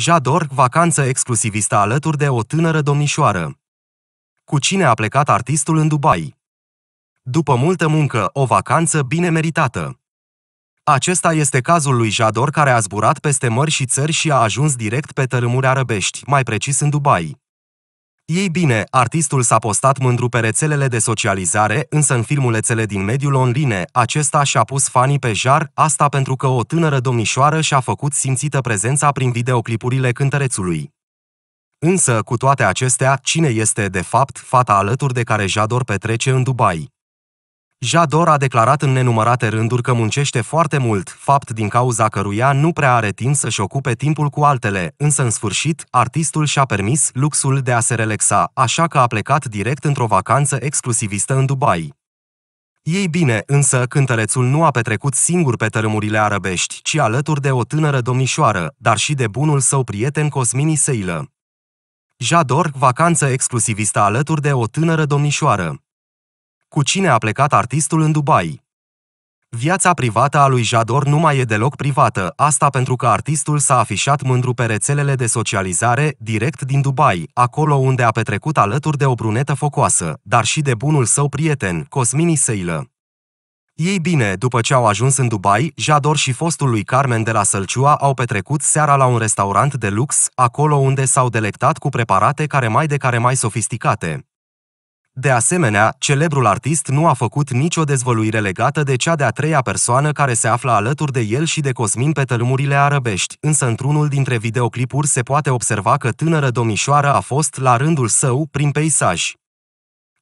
Jador, vacanță exclusivistă alături de o tânără domnișoară. Cu cine a plecat artistul în Dubai? După multă muncă, o vacanță bine meritată. Acesta este cazul lui Jador care a zburat peste mări și țări și a ajuns direct pe tărâmuri arăbești, mai precis în Dubai. Ei bine, artistul s-a postat mândru pe rețelele de socializare, însă în filmulețele din mediul online, acesta și-a pus fanii pe jar, asta pentru că o tânără domnișoară și-a făcut simțită prezența prin videoclipurile cântărețului. Însă, cu toate acestea, cine este de fapt fata alături de care Jador petrece în Dubai? Jador a declarat în nenumărate rânduri că muncește foarte mult, fapt din cauza căruia nu prea are timp să-și ocupe timpul cu altele, însă în sfârșit, artistul și-a permis luxul de a se relaxa, așa că a plecat direct într-o vacanță exclusivistă în Dubai. Ei bine, însă cântărețul nu a petrecut singur pe tărâmurile arăbești, ci alături de o tânără domnișoară, dar și de bunul său prieten Cosmini Seilă. Jador, vacanță exclusivistă alături de o tânără domnișoară. Cu cine a plecat artistul în Dubai? Viața privată a lui Jador nu mai e deloc privată, asta pentru că artistul s-a afișat mândru pe rețelele de socializare, direct din Dubai, acolo unde a petrecut alături de o brunetă focoasă, dar și de bunul său prieten, Cosmini Seilă. Ei bine, după ce au ajuns în Dubai, Jador și fostul lui Carmen de la Sălciua au petrecut seara la un restaurant de lux, acolo unde s-au delectat cu preparate care mai de care mai sofisticate. De asemenea, celebrul artist nu a făcut nicio dezvăluire legată de cea de-a treia persoană care se află alături de el și de Cosmin pe tălmurile arăbești, însă într-unul dintre videoclipuri se poate observa că tânără domnișoară a fost la rândul său prin peisaj.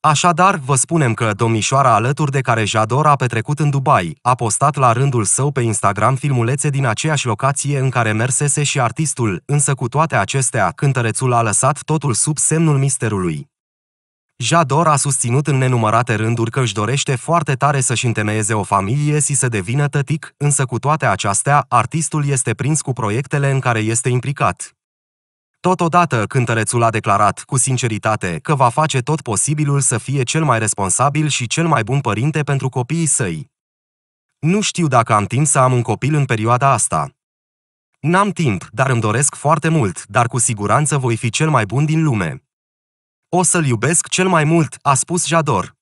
Așadar, vă spunem că domnișoara alături de care Jador a petrecut în Dubai, a postat la rândul său pe Instagram filmulețe din aceeași locație în care mersese și artistul, însă cu toate acestea, cântărețul a lăsat totul sub semnul misterului. Jador a susținut în nenumărate rânduri că își dorește foarte tare să-și întemeieze o familie și să devină tătic, însă cu toate acestea, artistul este prins cu proiectele în care este implicat. Totodată, cântărețul a declarat cu sinceritate că va face tot posibilul să fie cel mai responsabil și cel mai bun părinte pentru copiii săi. Nu știu dacă am timp să am un copil în perioada asta. N-am timp, dar îmi doresc foarte mult, dar cu siguranță voi fi cel mai bun din lume. O să-l iubesc cel mai mult, a spus Jador.